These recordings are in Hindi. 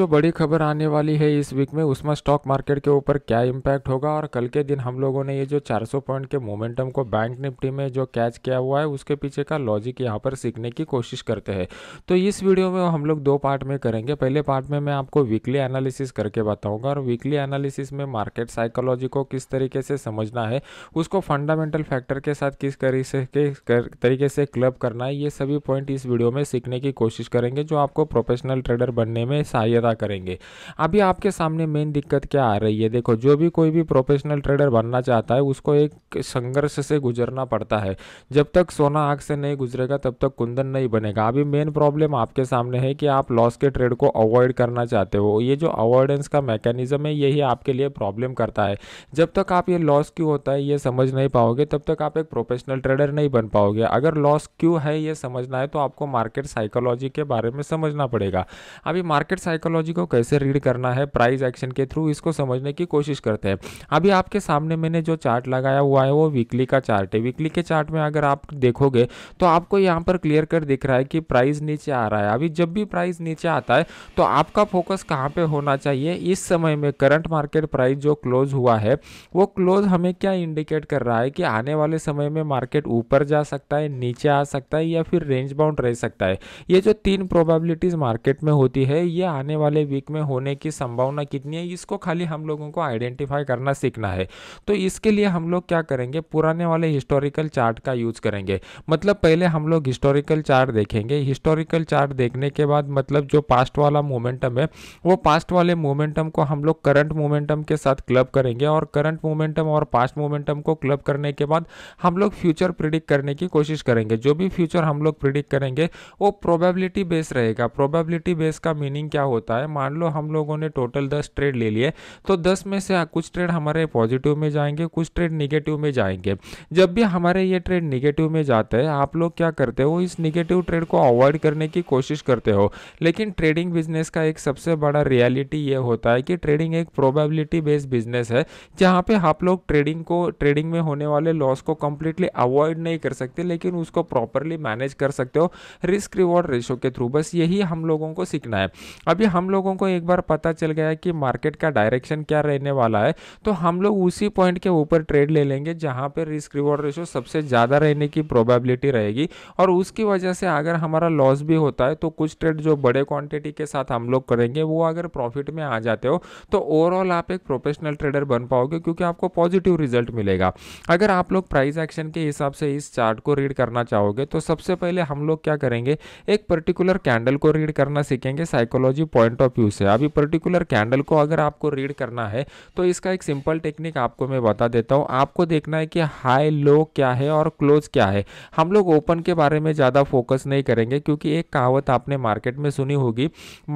जो बड़ी खबर आने वाली है इस वीक में उसमें स्टॉक मार्केट के ऊपर क्या इम्पैक्ट होगा और कल के दिन हम लोगों ने ये जो 400 पॉइंट के मोमेंटम को बैंक निफ्टी में जो कैच किया हुआ है उसके पीछे का लॉजिक यहाँ पर सीखने की कोशिश करते हैं तो इस वीडियो में हम लोग दो पार्ट में करेंगे पहले पार्ट में मैं आपको वीकली एनालिसिस करके बताऊँगा और वीकली एनालिसिस में मार्केट साइकोलॉजी को किस तरीके से समझना है उसको फंडामेंटल फैक्टर के साथ किस तरीके से क्लब करना है ये सभी पॉइंट इस वीडियो में सीखने की कोशिश करेंगे जो आपको प्रोफेशनल ट्रेडर बनने में सहायता ज़्यादा करेंगे अभी आपके सामने मेन दिक्कत क्या आ रही है देखो जो भी कोई भी प्रोफेशनल ट्रेडर बनना चाहता है उसको एक संघर्ष से गुजरना पड़ता है जब तक सोना आग से नहीं गुजरेगा तब तक कुंदन नहीं बनेगा अभी मेन प्रॉब्लम आपके सामने है कि आप लॉस के ट्रेड को अवॉइड करना चाहते हो ये जो अवॉइडेंस का मैकेनिज्म है यही आपके लिए प्रॉब्लम करता है जब तक आप ये लॉस क्यों होता है ये समझ नहीं पाओगे तब तक आप एक प्रोफेशनल ट्रेडर नहीं बन पाओगे अगर लॉस क्यों है ये समझना है तो आपको मार्केट साइकोलॉजी के बारे में समझना पड़ेगा अभी मार्केट साइकोलॉजी टेक्नोलॉजी को कैसे रीड करना है प्राइस एक्शन के थ्रू इसको समझने की कोशिश करते हैं अभी आपके सामने मैंने जो चार्ट लगाया हुआ है वो वीकली का चार्ट है वीकली के चार्ट में अगर आप देखोगे तो आपको यहाँ पर क्लियर कर दिख रहा है कि प्राइस नीचे आ रहा है अभी जब भी प्राइस नीचे आता है तो आपका फोकस कहाँ पर होना चाहिए इस समय में करंट मार्केट प्राइस जो क्लोज हुआ है वो क्लोज हमें क्या इंडिकेट कर रहा है कि आने वाले समय में मार्केट ऊपर जा सकता है नीचे आ सकता है या फिर रेंज बाउंड रह सकता है ये जो तीन प्रोबेबिलिटीज़ मार्केट में होती है ये आने वाले वाले वीक में होने की संभावना कितनी है इसको खाली हम लोगों को आइडेंटिफाई करना सीखना है तो इसके लिए हम लोग क्या करेंगे पुराने वाले हिस्टोरिकल चार्ट का यूज करेंगे मतलब पहले हम लोग हिस्टोरिकल चार्ट देखेंगे हिस्टोरिकल चार्ट देखने के बाद मतलब जो पास्ट वाला मोमेंटम है वो पास्ट वाले मोमेंटम को हम लोग करंट मोमेंटम के साथ क्लब करेंगे और करंट मोमेंटम और पास्ट मोमेंटम को क्लब करने के बाद हम लोग फ्यूचर प्रिडिक्ट करने की कोशिश करेंगे जो भी फ्यूचर हम लोग प्रिडिक्ट करेंगे वो प्रोबेबिलिटी बेस रहेगा प्रोबेबिलिटी बेस का मीनिंग क्या होता है होता है मान लो हम लोगों ने टोटल दस ट्रेड ले लिए तो दस में से हाँ, कुछ ट्रेड हमारे पॉजिटिव में जाएंगे कुछ ट्रेड निगेटिव में जाएंगे जब भी हमारे ये ट्रेड निगेटिव में जाते हैं आप लोग क्या करते हो इस निगेटिव ट्रेड को अवॉइड करने की कोशिश करते हो लेकिन ट्रेडिंग बिजनेस का एक सबसे बड़ा रियलिटी ये होता है कि ट्रेडिंग एक प्रोबेबिलिटी बेस्ड बिजनेस है जहाँ पे आप लोग ट्रेडिंग को ट्रेडिंग में होने वाले लॉस को कम्प्लीटली अवॉइड नहीं कर सकते लेकिन उसको प्रॉपरली मैनेज कर सकते हो रिस्क रिवॉर्ड रेशो के थ्रू बस यही हम लोगों को सीखना है अभी हम हम लोगों को एक बार पता चल गया कि मार्केट का डायरेक्शन क्या रहने वाला है तो हम लोग उसी पॉइंट के ऊपर ट्रेड ले लेंगे जहां पर रिस्क रिवॉर्ड रेशो सबसे ज़्यादा रहने की प्रोबेबिलिटी रहेगी और उसकी वजह से अगर हमारा लॉस भी होता है तो कुछ ट्रेड जो बड़े क्वांटिटी के साथ हम लोग करेंगे वो अगर प्रॉफिट में आ जाते हो तो ओवरऑल आप एक प्रोफेशनल ट्रेडर बन पाओगे क्योंकि आपको पॉजिटिव रिजल्ट मिलेगा अगर आप लोग प्राइस एक्शन के हिसाब से इस चार्ट को रीड करना चाहोगे तो सबसे पहले हम लोग क्या करेंगे एक पर्टिकुलर कैंडल को रीड करना सीखेंगे psychology point point of view से अभी पर्टिकुलर कैंडल को अगर आपको रीड करना है तो इसका एक सिंपल टेक्निक आपको मैं बता देता हूँ आपको देखना है कि हाई लो क्या है और क्लोज क्या है हम लोग ओपन के बारे में ज़्यादा फोकस नहीं करेंगे क्योंकि एक कहावत आपने मार्केट में सुनी होगी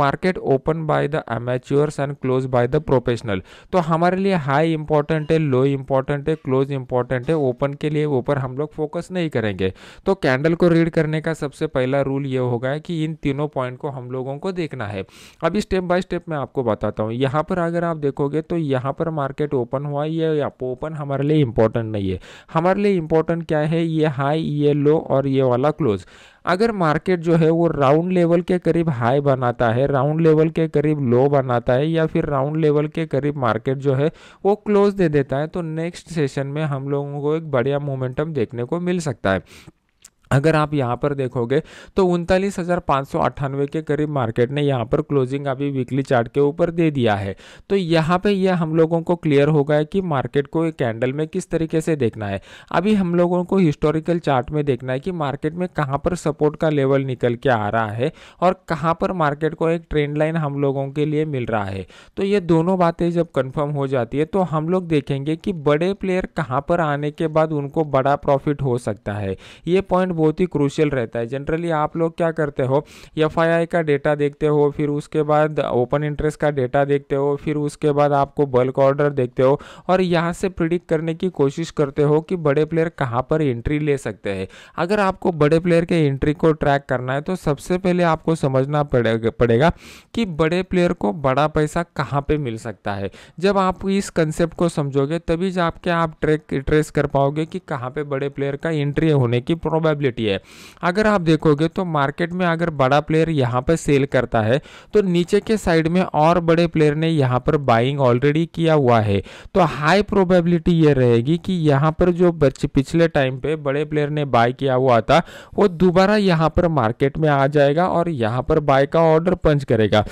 market open by the amateurs and close by the professional तो हमारे लिए हाई इंपॉर्टेंट है लो इंपॉर्टेंट है क्लोज इंपॉर्टेंट है ओपन के लिए ऊपर हम लोग फोकस नहीं करेंगे तो कैंडल को रीड करने का सबसे पहला रूल ये होगा कि इन तीनों पॉइंट को हम लोगों को देखना है अभी स्टेप बाय स्टेप मैं आपको बताता हूँ यहाँ पर अगर आप देखोगे तो यहाँ पर मार्केट ओपन हुआ ये ओपन हमारे लिए इम्पोर्टेंट नहीं है हमारे लिए इम्पोर्टेंट क्या है ये हाई ये लो और ये वाला क्लोज अगर मार्केट जो है वो राउंड लेवल के करीब हाई बनाता है राउंड लेवल के करीब लो बनाता है या फिर राउंड लेवल के करीब मार्केट जो है वो क्लोज दे देता है तो नेक्स्ट सेशन में हम लोगों को एक बढ़िया मोमेंटम देखने को मिल सकता है अगर आप यहाँ पर देखोगे तो उनतालीस हज़ार पाँच सौ अट्ठानवे के करीब मार्केट ने यहाँ पर क्लोजिंग अभी वीकली चार्ट के ऊपर दे दिया है तो यहाँ पे यह हम लोगों को क्लियर हो गया कि मार्केट को कैंडल में किस तरीके से देखना है अभी हम लोगों को हिस्टोरिकल चार्ट में देखना है कि मार्केट में कहाँ पर सपोर्ट का लेवल निकल के आ रहा है और कहाँ पर मार्केट को एक ट्रेंड लाइन हम लोगों के लिए मिल रहा है तो ये दोनों बातें जब कन्फर्म हो जाती है तो हम लोग देखेंगे कि बड़े प्लेयर कहाँ पर आने के बाद उनको बड़ा प्रॉफिट हो सकता है ये पॉइंट बहुत ही क्रूशियल रहता है जनरली आप लोग क्या करते हो एफ का डेटा देखते हो फिर उसके बाद ओपन इंटरेस्ट का डेटा देखते हो फिर उसके बाद आपको बल्क ऑर्डर देखते हो और यहाँ से प्रिडिक्ट करने की कोशिश करते हो कि बड़े प्लेयर कहाँ पर एंट्री ले सकते हैं अगर आपको बड़े प्लेयर के एंट्री को ट्रैक करना है तो सबसे पहले आपको समझना पड़ेगा कि बड़े प्लेयर को बड़ा पैसा कहाँ पर मिल सकता है जब आप इस कंसेप्ट को समझोगे तभी जाके आप ट्रैक ट्रेस कर पाओगे कि कहाँ पर बड़े प्लेयर का एंट्री होने की प्रोबेबिलिटी पॉसिबिलिटी है अगर आप देखोगे तो मार्केट में अगर बड़ा प्लेयर यहाँ पर सेल करता है तो नीचे के साइड में और बड़े प्लेयर ने यहाँ पर बाइंग ऑलरेडी किया हुआ है तो हाई प्रोबेबिलिटी ये रहेगी कि यहाँ पर जो पिछले टाइम पे बड़े प्लेयर ने बाय किया हुआ था वो दोबारा यहाँ पर मार्केट में आ जाएगा और यहाँ पर बाय का ऑर्डर पंच करेगा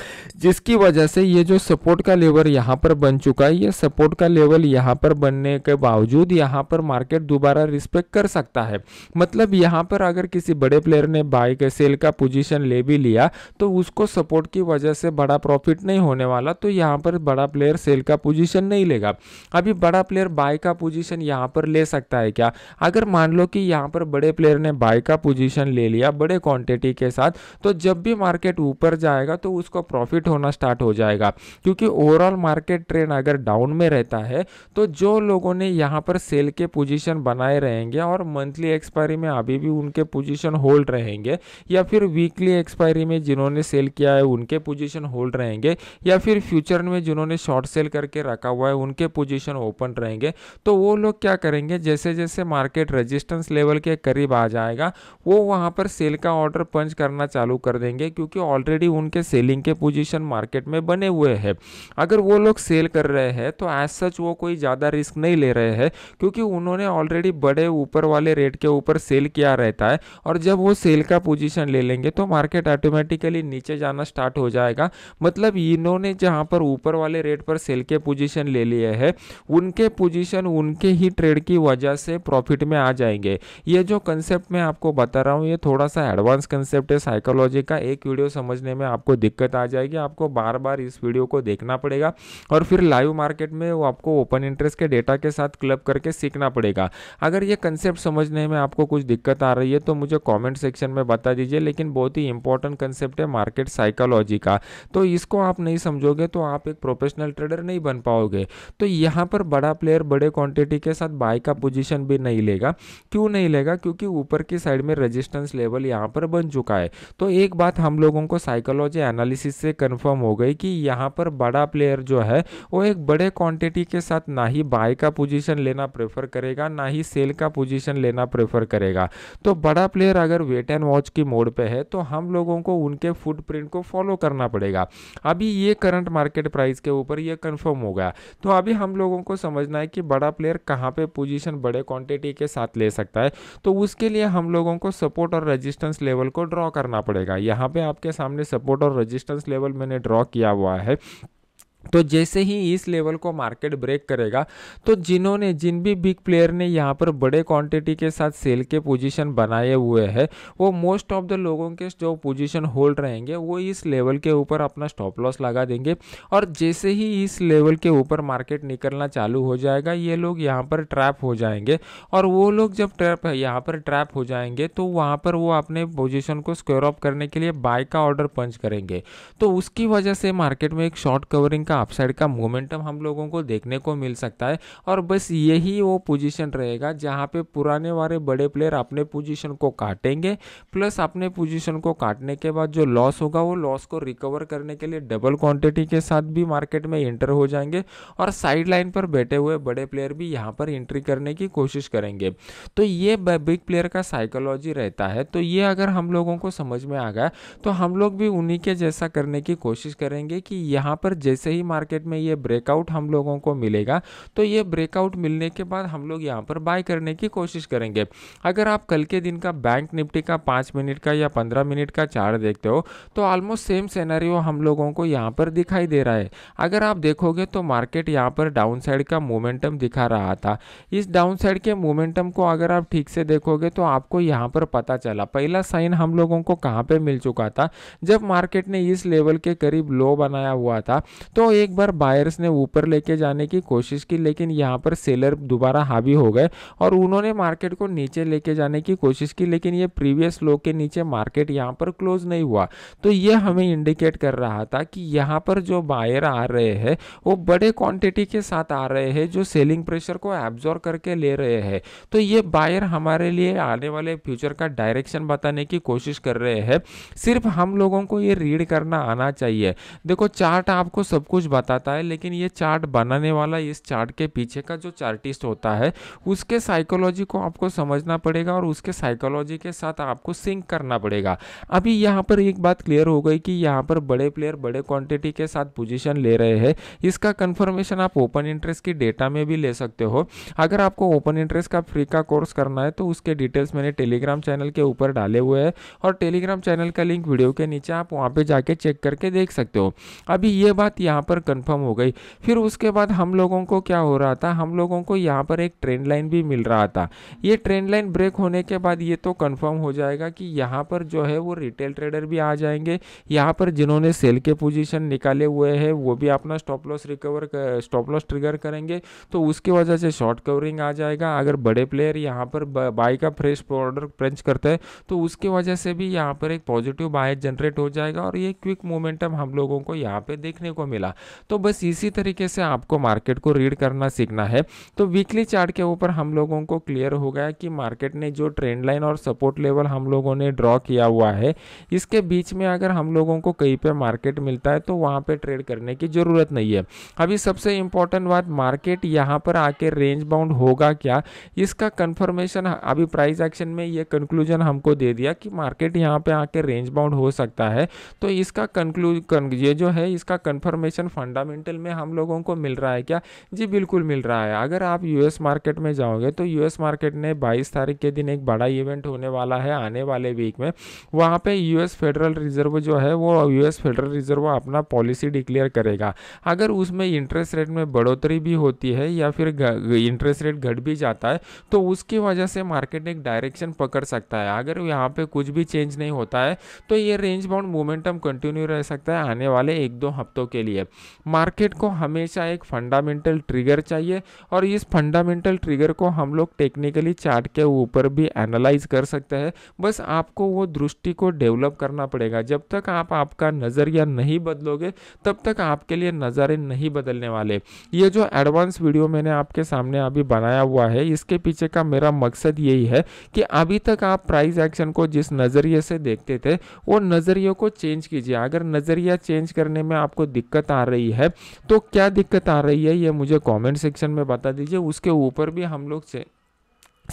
जिसकी वजह से ये जो सपोर्ट का लेवल यहाँ पर बन चुका है ये सपोर्ट का लेवल यहाँ पर बनने के बावजूद यहाँ पर मार्केट दोबारा रिस्पेक्ट कर सकता है मतलब यहाँ पर अगर किसी बड़े प्लेयर ने बाय के सेल का पोजीशन ले भी लिया तो उसको सपोर्ट की वजह से बड़ा प्रॉफिट नहीं होने वाला तो यहाँ पर बड़ा प्लेयर सेल का पोजीशन नहीं लेगा अभी बड़ा प्लेयर बाय का पोजीशन यहाँ पर ले सकता है क्या अगर मान लो कि यहाँ पर बड़े प्लेयर ने बाय का पोजीशन ले लिया बड़े क्वांटिटी के साथ तो जब भी मार्केट ऊपर जाएगा तो उसको प्रॉफिट होना स्टार्ट हो जाएगा क्योंकि ओवरऑल मार्केट ट्रेंड अगर डाउन में रहता है तो जो लोगों ने यहाँ पर सेल के पोजिशन बनाए रहेंगे और मंथली एक्सपायरी में अभी भी भी उनके पोजीशन होल्ड रहेंगे या फिर वीकली एक्सपायरी में जिन्होंने सेल किया है उनके पोजीशन होल्ड रहेंगे या फिर फ्यूचर में जिन्होंने शॉर्ट सेल करके रखा हुआ है उनके पोजीशन ओपन रहेंगे तो वो लोग क्या करेंगे जैसे जैसे मार्केट रजिस्टेंस लेवल के करीब आ जाएगा वो वहाँ पर सेल का ऑर्डर पंच करना चालू कर देंगे क्योंकि ऑलरेडी उनके सेलिंग के पोजिशन मार्केट में बने हुए हैं अगर वो लोग सेल कर रहे हैं तो एज सच वो कोई ज़्यादा रिस्क नहीं ले रहे हैं क्योंकि उन्होंने ऑलरेडी बड़े ऊपर वाले रेट के ऊपर सेल किया रहता है और जब वो सेल का पोजीशन ले लेंगे तो मार्केट ऑटोमेटिकली नीचे जाना स्टार्ट हो जाएगा मतलब इन्होंने जहाँ पर ऊपर वाले रेट पर सेल के पोजीशन ले लिए हैं उनके पोजीशन उनके ही ट्रेड की वजह से प्रॉफिट में आ जाएंगे ये जो कंसेप्ट मैं आपको बता रहा हूँ ये थोड़ा सा एडवांस कंसेप्ट है साइकोलॉजी का एक वीडियो समझने में आपको दिक्कत आ जाएगी आपको बार बार इस वीडियो को देखना पड़ेगा और फिर लाइव मार्केट में वो आपको ओपन इंटरेस्ट के डेटा के साथ क्लब करके सीखना पड़ेगा अगर ये कंसेप्ट समझने में आपको कुछ दिक्कत आ आ रही है तो मुझे कमेंट सेक्शन में बता दीजिए लेकिन बहुत ही इंपॉर्टेंट कंसेप्ट है मार्केट साइकोलॉजी का तो इसको आप नहीं समझोगे तो आप एक प्रोफेशनल ट्रेडर नहीं बन पाओगे तो यहाँ पर बड़ा प्लेयर बड़े क्वांटिटी के साथ बाय का पोजिशन भी नहीं लेगा क्यों नहीं लेगा क्योंकि ऊपर की साइड में रजिस्टेंस लेवल यहाँ पर बन चुका है तो एक बात हम लोगों को साइकोलॉजी एनालिसिस से कन्फर्म हो गई कि यहाँ पर बड़ा प्लेयर जो है वो एक बड़े क्वांटिटी के साथ ना ही बाय का पोजीशन लेना प्रेफर करेगा ना ही सेल का पोजीशन लेना प्रेफर करेगा तो बड़ा प्लेयर अगर वेट एंड वॉच की मोड पे है तो हम लोगों को उनके फुटप्रिंट को फॉलो करना पड़ेगा अभी ये करंट मार्केट प्राइस के ऊपर ये कंफर्म हो गया तो अभी हम लोगों को समझना है कि बड़ा प्लेयर कहाँ पे पोजीशन बड़े क्वांटिटी के साथ ले सकता है तो उसके लिए हम लोगों को सपोर्ट और रजिस्टेंस लेवल को ड्रॉ करना पड़ेगा यहाँ पे आपके सामने सपोर्ट और रजिस्टेंस लेवल मैंने ड्रॉ किया हुआ है तो जैसे ही इस लेवल को मार्केट ब्रेक करेगा तो जिन्होंने जिन भी बिग प्लेयर ने यहाँ पर बड़े क्वांटिटी के साथ सेल के पोजीशन बनाए हुए हैं वो मोस्ट ऑफ द लोगों के जो पोजीशन होल्ड रहेंगे वो इस लेवल के ऊपर अपना स्टॉप लॉस लगा देंगे और जैसे ही इस लेवल के ऊपर मार्केट निकलना चालू हो जाएगा ये लोग यहाँ पर ट्रैप हो जाएंगे और वो लोग जब ट्रैप यहाँ पर ट्रैप हो जाएंगे तो वहाँ पर वो अपने पोजिशन को स्क्योर ऑफ करने के लिए बाय का ऑर्डर पंच करेंगे तो उसकी वजह से मार्केट में एक शॉर्ट कवरिंग का अपसाइड का मोमेंटम हम लोगों को देखने को मिल सकता है और बस यही वो पोजीशन रहेगा जहां पे पुराने वाले बड़े प्लेयर अपने पोजीशन को काटेंगे प्लस अपने पोजीशन को काटने के बाद जो लॉस होगा वो लॉस को रिकवर करने के लिए डबल क्वांटिटी के साथ भी मार्केट में एंटर हो जाएंगे और साइड लाइन पर बैठे हुए बड़े प्लेयर भी यहाँ पर एंट्री करने की कोशिश करेंगे तो ये बिग प्लेयर का साइकोलॉजी रहता है तो ये अगर हम लोगों को समझ में आ गया तो हम लोग भी उन्हीं के जैसा करने की कोशिश करेंगे कि यहाँ पर जैसे ही मार्केट में ये ब्रेकआउट हम लोगों को मिलेगा तो ये ब्रेकआउट मिलने के बाद हम लोग यहाँ पर बाय करने की कोशिश करेंगे अगर आप कल के दिन का बैंक निफ्टी का पाँच मिनट का या पंद्रह मिनट का चार्ट देखते हो तो ऑलमोस्ट सेम सेनारी हम लोगों को यहाँ पर दिखाई दे रहा है अगर आप देखोगे तो मार्केट यहाँ पर डाउन साइड का मोमेंटम दिखा रहा था इस डाउन साइड के मोमेंटम को अगर आप ठीक से देखोगे तो आपको यहाँ पर पता चला पहला साइन हम लोगों को कहाँ पे मिल चुका था जब मार्केट ने इस लेवल के करीब लो बनाया हुआ था तो तो एक बार बायर्स ने ऊपर लेके जाने की कोशिश की लेकिन यहाँ पर सेलर दोबारा हावी हो गए और उन्होंने मार्केट को नीचे लेके जाने की कोशिश की लेकिन ये प्रीवियस लो के नीचे मार्केट यहाँ पर क्लोज नहीं हुआ तो ये हमें इंडिकेट कर रहा था कि यहाँ पर जो बायर आ रहे हैं वो बड़े क्वांटिटी के साथ आ रहे हैं जो सेलिंग प्रेशर को एब्जॉर्व करके ले रहे हैं तो ये बायर हमारे लिए आने वाले फ्यूचर का डायरेक्शन बताने की कोशिश कर रहे हैं सिर्फ हम लोगों को ये रीड करना आना चाहिए देखो चार्ट आपको सब कुछ कुछ बताता है लेकिन ये चार्ट बनाने वाला इस चार्ट के पीछे का जो चार्टिस्ट होता है उसके साइकोलॉजी को आपको समझना पड़ेगा और उसके साइकोलॉजी के साथ आपको सिंक करना पड़ेगा अभी यहाँ पर एक बात क्लियर हो गई कि यहाँ पर बड़े प्लेयर बड़े क्वांटिटी के साथ पोजिशन ले रहे हैं इसका कंफर्मेशन आप ओपन इंटरेस्ट की डेटा में भी ले सकते हो अगर आपको ओपन इंटरेस्ट का फ्री का कोर्स करना है तो उसके डिटेल्स मैंने टेलीग्राम चैनल के ऊपर डाले हुए हैं और टेलीग्राम चैनल का लिंक वीडियो के नीचे आप वहाँ पर जाके चेक करके देख सकते हो अभी ये बात यहाँ पर कंफर्म हो गई फिर उसके बाद हम लोगों को क्या हो रहा था हम लोगों को यहाँ पर एक ट्रेंड लाइन भी मिल रहा था ये ट्रेंड लाइन ब्रेक होने के बाद ये तो कंफर्म हो जाएगा कि यहाँ पर जो है वो रिटेल ट्रेडर भी आ जाएंगे यहाँ पर जिन्होंने सेल के पोजिशन निकाले हुए हैं वो भी अपना stop loss recover stop loss trigger करेंगे तो उसकी वजह से शॉर्ट कवरिंग आ जाएगा अगर बड़े प्लेयर यहाँ पर बाई का फ्रेश ऑर्डर प्रंच करते हैं तो उसकी वजह से भी यहाँ पर एक पॉजिटिव बाय जनरेट हो जाएगा और ये क्विक मोमेंटम हम लोगों को यहाँ पे देखने को मिला तो बस इसी तरीके से आपको मार्केट को रीड करना सीखना है तो वीकली चार्ट के ऊपर हम लोगों को क्लियर हो गया कि मार्केट ने जो ट्रेंड लाइन और सपोर्ट लेवल हम लोगों ने ड्रॉ किया हुआ है इसके बीच में अगर हम लोगों को कहीं पर मार्केट मिलता है तो वहाँ पर ट्रेड करने की ज़रूरत नहीं है अभी सबसे इम्पोर्टेंट बात मार्केट यहाँ पर आके रेंज बाउंड होगा क्या इसका कन्फर्मेशन अभी प्राइस एक्शन में ये कंक्लूजन हमको दे दिया कि मार्केट यहाँ पे आके रेंज बाउंड हो सकता है तो इसका कंक्लू ये जो है इसका कन्फर्मेशन रिटर्न फंडामेंटल में हम लोगों को मिल रहा है क्या जी बिल्कुल मिल रहा है अगर आप यूएस मार्केट में जाओगे तो यूएस मार्केट ने 22 तारीख के दिन एक बड़ा इवेंट होने वाला है आने वाले वीक में वहाँ पे यूएस फेडरल रिजर्व जो है वो यूएस फेडरल रिजर्व अपना पॉलिसी डिक्लेयर करेगा अगर उसमें इंटरेस्ट रेट में बढ़ोतरी भी होती है या फिर इंटरेस्ट रेट घट भी जाता है तो उसकी वजह से मार्केट एक डायरेक्शन पकड़ सकता है अगर यहाँ पे कुछ भी चेंज नहीं होता है तो ये रेंज बाउंड मोमेंटम कंटिन्यू रह सकता है आने वाले एक दो हफ्तों के लिए मार्केट को हमेशा एक फंडामेंटल ट्रिगर चाहिए और इस फंडामेंटल ट्रिगर को हम लोग टेक्निकली चार्ट के ऊपर भी एनालाइज कर सकते हैं बस आपको वो दृष्टि को डेवलप करना पड़ेगा जब तक आप आपका नज़रिया नहीं बदलोगे तब तक आपके लिए नज़ारे नहीं बदलने वाले ये जो एडवांस वीडियो मैंने आपके सामने अभी बनाया हुआ है इसके पीछे का मेरा मकसद यही है कि अभी तक आप प्राइस एक्शन को जिस नज़रिए से देखते थे वो नज़रिए को चेंज कीजिए अगर नज़रिया चेंज करने में आपको दिक्कत आ रही है तो क्या दिक्कत आ रही है ये मुझे कमेंट सेक्शन में बता दीजिए उसके ऊपर भी हम लोग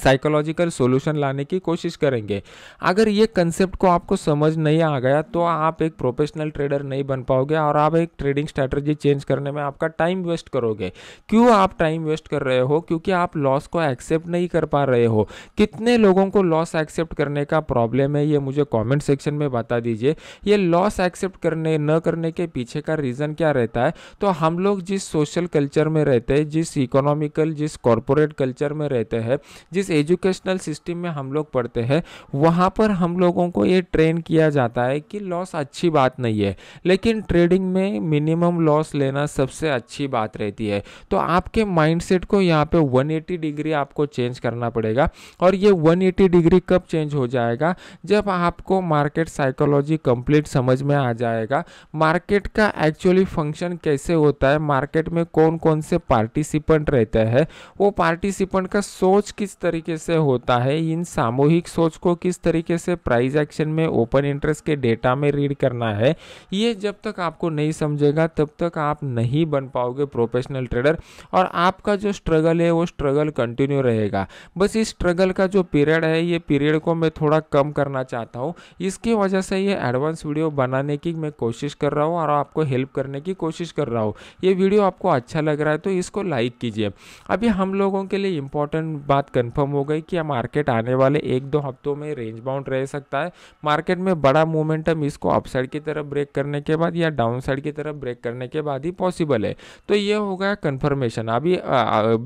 साइकोलॉजिकल सॉल्यूशन लाने की कोशिश करेंगे अगर ये कंसेप्ट को आपको समझ नहीं आ गया तो आप एक प्रोफेशनल ट्रेडर नहीं बन पाओगे और आप एक ट्रेडिंग स्ट्रेटजी चेंज करने में आपका टाइम वेस्ट करोगे क्यों आप टाइम वेस्ट कर रहे हो क्योंकि आप लॉस को एक्सेप्ट नहीं कर पा रहे हो कितने लोगों को लॉस एक्सेप्ट करने का प्रॉब्लम है ये मुझे कॉमेंट सेक्शन में बता दीजिए ये लॉस एक्सेप्ट करने न करने के पीछे का रीज़न क्या रहता है तो हम लोग जिस सोशल कल्चर में रहते हैं जिस इकोनॉमिकल जिस कॉरपोरेट कल्चर में रहते हैं जिस जिस एजुकेशनल सिस्टम में हम लोग पढ़ते हैं वहाँ पर हम लोगों को ये ट्रेन किया जाता है कि लॉस अच्छी बात नहीं है लेकिन ट्रेडिंग में मिनिमम लॉस लेना सबसे अच्छी बात रहती है तो आपके माइंडसेट को यहाँ पे 180 डिग्री आपको चेंज करना पड़ेगा और ये 180 डिग्री कब चेंज हो जाएगा जब आपको मार्केट साइकोलॉजी कंप्लीट समझ में आ जाएगा मार्केट का एक्चुअली फंक्शन कैसे होता है मार्केट में कौन कौन से पार्टिसिपेंट रहते हैं वो पार्टिसिपेंट का सोच किस तरह तरीके से होता है इन सामूहिक सोच को किस तरीके से प्राइज एक्शन में ओपन इंटरेस्ट के डेटा में रीड करना है ये जब तक आपको नहीं समझेगा तब तक आप नहीं बन पाओगे प्रोफेशनल ट्रेडर और आपका जो स्ट्रगल है वो स्ट्रगल कंटिन्यू रहेगा बस इस स्ट्रगल का जो पीरियड है ये पीरियड को मैं थोड़ा कम करना चाहता हूँ इसकी वजह से ये एडवांस वीडियो बनाने की मैं कोशिश कर रहा हूँ और आपको हेल्प करने की कोशिश कर रहा हूँ ये वीडियो आपको अच्छा लग रहा है तो इसको लाइक कीजिए अभी हम लोगों के लिए इंपॉर्टेंट बात कन्फर्म कन्फर्म हो गई कि मार्केट आने वाले एक दो हफ्तों में रेंज बाउंड रह सकता है मार्केट में बड़ा मोमेंटम इसको अपसाइड की तरफ ब्रेक करने के बाद या डाउन साइड की तरफ ब्रेक करने के बाद ही पॉसिबल है तो ये हो गया कन्फर्मेशन अभी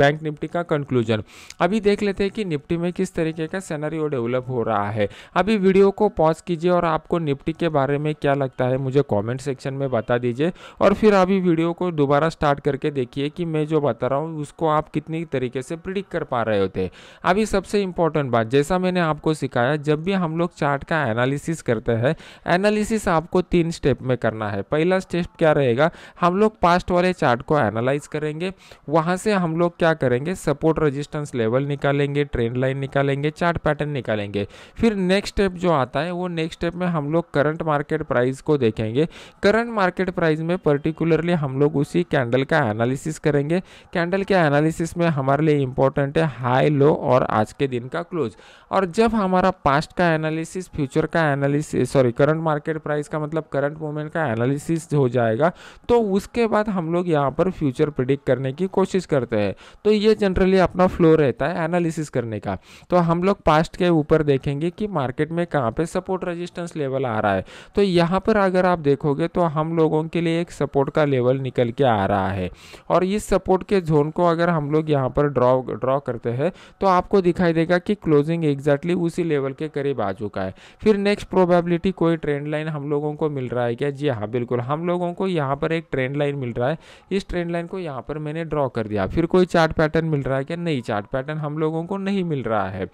बैंक निफ्टी का कंक्लूजन अभी देख लेते हैं कि निफ्टी में किस तरीके का सेनारियो डेवलप हो रहा है अभी वीडियो को पॉज कीजिए और आपको निफ्टी के बारे में क्या लगता है मुझे कॉमेंट सेक्शन में बता दीजिए और फिर अभी वीडियो को दोबारा स्टार्ट करके देखिए कि मैं जो बता रहा हूँ उसको आप कितनी तरीके से प्रिडिक्ट कर पा रहे होते अभी सबसे इंपॉर्टेंट बात जैसा मैंने आपको सिखाया जब भी हम लोग चार्ट का एनालिसिस करते हैं एनालिसिस आपको तीन स्टेप में करना है पहला स्टेप क्या रहेगा हम लोग पास्ट वाले चार्ट को एनालाइज करेंगे वहाँ से हम लोग क्या करेंगे सपोर्ट रजिस्टेंस लेवल निकालेंगे ट्रेंड लाइन निकालेंगे चार्ट पैटर्न निकालेंगे फिर नेक्स्ट स्टेप जो आता है वो नेक्स्ट स्टेप में हम लोग करंट मार्केट प्राइस को देखेंगे करंट मार्केट प्राइस में पर्टिकुलरली हम लोग उसी कैंडल का एनालिसिस करेंगे कैंडल के एनालिसिस में हमारे लिए इंपॉर्टेंट है हाई लो और आज के दिन का क्लोज और जब हमारा पास्ट का एनालिसिस फ्यूचर का analysis sorry current market price का मतलब करंट मोमेंट का एनालिसिस हो जाएगा तो उसके बाद हम लोग यहाँ पर फ्यूचर प्रिडिक्ट करने की कोशिश करते हैं तो ये जनरली अपना फ्लो रहता है एनालिसिस करने का तो हम लोग पास्ट के ऊपर देखेंगे कि मार्केट में कहाँ पर सपोर्ट रजिस्टेंस लेवल आ रहा है तो यहाँ पर अगर आप देखोगे तो हम लोगों के लिए एक सपोर्ट का लेवल निकल के आ रहा है और इस सपोर्ट के जोन को अगर हम लोग यहाँ पर ड्रॉ ड्रॉ करते हैं तो आप आपको दिखाई देगा कि क्लोजिंग एग्जैक्टली उसी लेवल के करीब आ चुका है फिर नेक्स्ट प्रोबेबिलिटी कोई ट्रेंड लाइन हम लोगों को मिल रहा है क्या जी हाँ बिल्कुल हम लोगों को यहाँ पर एक ट्रेंड लाइन मिल रहा है इस ट्रेंड लाइन को यहाँ पर मैंने ड्रॉ कर दिया फिर कोई चार्ट पैटर्न मिल रहा है क्या नहीं चार्ट पैटर्न हम लोगों को नहीं मिल रहा है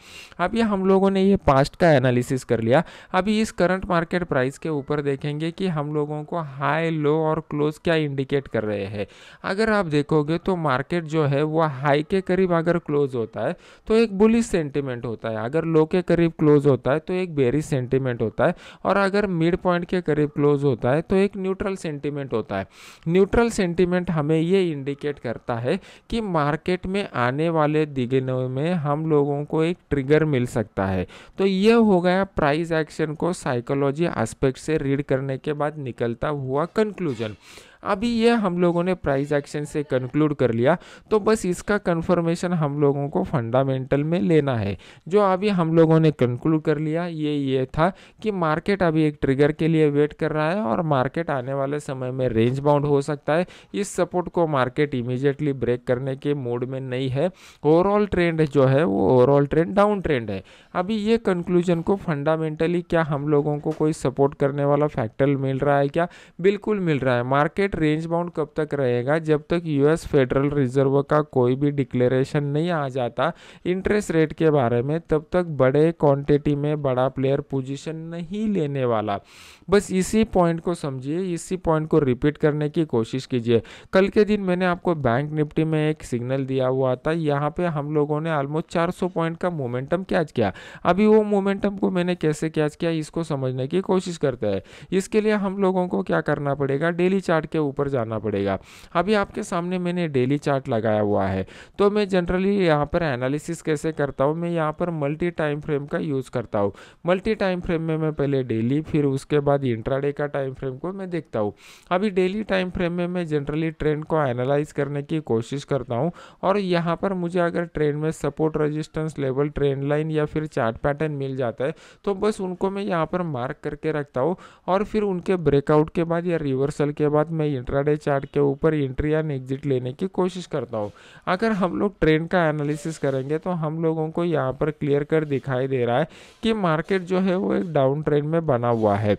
अब ये हम लोगों ने ये पास्ट का एनालिसिस कर लिया अभी इस करंट मार्केट प्राइस के ऊपर देखेंगे कि हम लोगों को हाई लो और क्लोज क्या इंडिकेट कर रहे हैं अगर आप देखोगे तो मार्केट जो है वह हाई के करीब अगर क्लोज होता है तो तो एक बुलिश सेंटीमेंट होता है अगर लो के करीब क्लोज होता है तो एक बेरी सेंटीमेंट होता है और अगर मिड पॉइंट के करीब क्लोज होता है तो एक न्यूट्रल सेंटीमेंट होता है न्यूट्रल सेंटीमेंट हमें ये इंडिकेट करता है कि मार्केट में आने वाले दिगनों में हम लोगों को एक ट्रिगर मिल सकता है तो यह हो गया प्राइस एक्शन को साइकोलॉजी एस्पेक्ट से रीड करने के बाद निकलता हुआ कंक्लूजन अभी ये हम लोगों ने प्राइस एक्शन से कंक्लूड कर लिया तो बस इसका कन्फर्मेशन हम लोगों को फंडामेंटल में लेना है जो अभी हम लोगों ने कंक्लूड कर लिया ये ये था कि मार्केट अभी एक ट्रिगर के लिए वेट कर रहा है और मार्केट आने वाले समय में रेंज बाउंड हो सकता है इस सपोर्ट को मार्केट इमीजिएटली ब्रेक करने के मूड में नहीं है ओवरऑल ट्रेंड जो है वो ओवरऑल ट्रेंड डाउन ट्रेंड है अभी ये कंक्लूजन को फंडामेंटली क्या हम लोगों को कोई सपोर्ट करने वाला फैक्टर मिल रहा है क्या बिल्कुल मिल रहा है मार्केट रेट रेंज बाउंड कब तक रहेगा जब तक यूएस फेडरल रिजर्व का कोई भी डिक्लेरेशन नहीं आ जाता इंटरेस्ट रेट के बारे में तब तक बड़े क्वांटिटी में बड़ा प्लेयर पोजीशन नहीं लेने वाला बस इसी पॉइंट को समझिए इसी पॉइंट को रिपीट करने की कोशिश कीजिए कल के दिन मैंने आपको बैंक निफ्टी में एक सिग्नल दिया हुआ था यहाँ पर हम लोगों ने ऑलमोस्ट चार पॉइंट का मोमेंटम कैच किया अभी वो मोमेंटम को मैंने कैसे कैच किया इसको समझने की कोशिश करते हैं इसके लिए हम लोगों को क्या करना पड़ेगा डेली चार्ट के ऊपर जाना पड़ेगा अभी आपके सामने मैंने डेली चार्ट लगाया हुआ है तो मैं जनरली यहाँ पर एनालिसिस कैसे करता हूँ मैं यहाँ पर मल्टी टाइम फ्रेम का यूज़ करता हूँ मल्टी टाइम फ्रेम में मैं पहले डेली फिर उसके बाद इंट्राडे का टाइम फ्रेम को मैं देखता हूँ अभी डेली टाइम फ्रेम में मैं जनरली ट्रेंड को एनालाइज करने की कोशिश करता हूँ और यहाँ पर मुझे अगर ट्रेंड में support resistance level trend line या फिर चार्ट पैटर्न मिल जाता है तो बस उनको मैं यहाँ पर मार्क करके रखता हूँ और फिर उनके ब्रेकआउट के बाद या रिवर्सल के बाद मैं मैं इंट्राडे चार्ट के ऊपर एंट्री एंड एग्जिट लेने की कोशिश करता हूँ अगर हम लोग ट्रेंड का एनालिसिस करेंगे तो हम लोगों को यहाँ पर क्लियर कर दिखाई दे रहा है कि मार्केट जो है वो एक डाउन ट्रेंड में बना हुआ है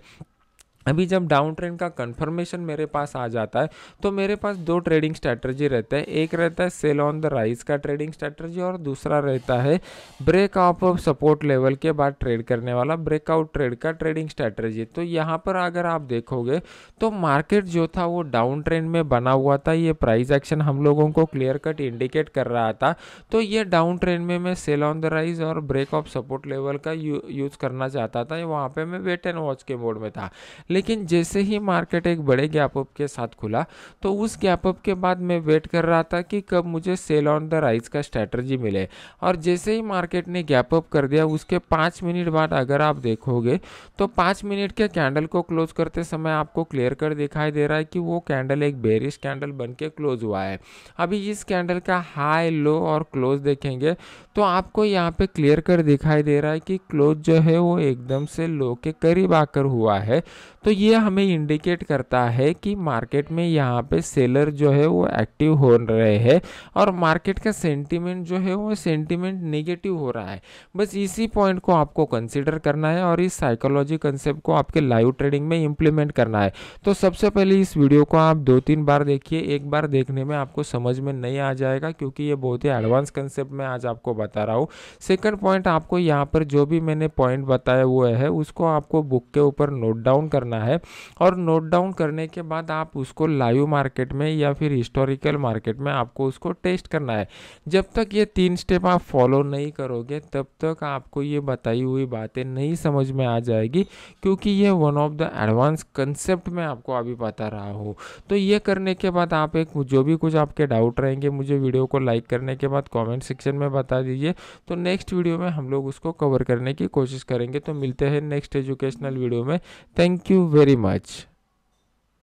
अभी जब डाउन ट्रेंड का कंफर्मेशन मेरे पास आ जाता है तो मेरे पास दो ट्रेडिंग स्ट्रैटर्जी रहता है एक रहता है सेल ऑन द राइज का ट्रेडिंग स्ट्रैटर्जी और दूसरा रहता है ब्रेक ऑफ सपोर्ट लेवल के बाद ट्रेड करने वाला ब्रेकआउट ट्रेड का ट्रेडिंग स्ट्रैटर्जी तो यहाँ पर अगर आप देखोगे तो मार्केट जो था वो डाउन ट्रेंड में बना हुआ था ये प्राइज एक्शन हम लोगों को क्लियर कट इंडिकेट कर रहा था तो ये डाउन ट्रेंड में मैं सेल ऑन द राइज और ब्रेक ऑफ सपोर्ट लेवल का यूज़ करना चाहता था वहाँ पर मैं वेट एंड वॉच के मोड में था लेकिन जैसे ही मार्केट एक बड़े गैप अप के साथ खुला तो उस गैपअप के बाद मैं वेट कर रहा था कि कब मुझे सेल ऑन द राइज का स्ट्रैटर्जी मिले और जैसे ही मार्केट ने गैप अप कर दिया उसके पाँच मिनट बाद अगर आप देखोगे तो पाँच मिनट के कैंडल को क्लोज करते समय आपको क्लियर कर दिखाई दे रहा है कि वो कैंडल एक बेरिश कैंडल बन के क्लोज हुआ है अभी इस कैंडल का हाई लो और क्लोज देखेंगे तो आपको यहाँ पे क्लियर कर दिखाई दे रहा है कि क्लोज जो है वो एकदम से लो के करीब आकर हुआ है तो ये हमें इंडिकेट करता है कि मार्केट में यहाँ पे सेलर जो है वो एक्टिव हो रहे हैं और मार्केट का सेंटीमेंट जो है वो सेंटीमेंट नेगेटिव हो रहा है बस इसी पॉइंट को आपको कंसिडर करना है और इस साइकोलॉजी कंसेप्ट को आपके लाइव ट्रेडिंग में इम्प्लीमेंट करना है तो सबसे पहले इस वीडियो को आप दो तीन बार देखिए एक बार देखने में आपको समझ में नहीं आ जाएगा क्योंकि ये बहुत ही एडवांस कंसेप्ट में आज आपको बता रहा हूँ सेकेंड पॉइंट आपको यहाँ पर जो भी मैंने पॉइंट बताया हुआ है उसको आपको बुक के ऊपर नोट डाउन करना करना है और नोट डाउन करने के बाद आप उसको लाइव मार्केट में या फिर हिस्टोरिकल मार्केट में आपको उसको टेस्ट करना है जब तक ये तीन स्टेप आप फॉलो नहीं करोगे तब तक आपको ये बताई हुई बातें नहीं समझ में आ जाएगी क्योंकि ये one of the advance concept में आपको अभी बता रहा हूँ तो ये करने के बाद आप एक जो भी कुछ आपके डाउट रहेंगे मुझे वीडियो को लाइक करने के बाद कॉमेंट सेक्शन में बता दीजिए तो नेक्स्ट वीडियो में हम लोग उसको कवर करने की कोशिश करेंगे तो मिलते हैं नेक्स्ट एजुकेशनल वीडियो में थैंक यू very much.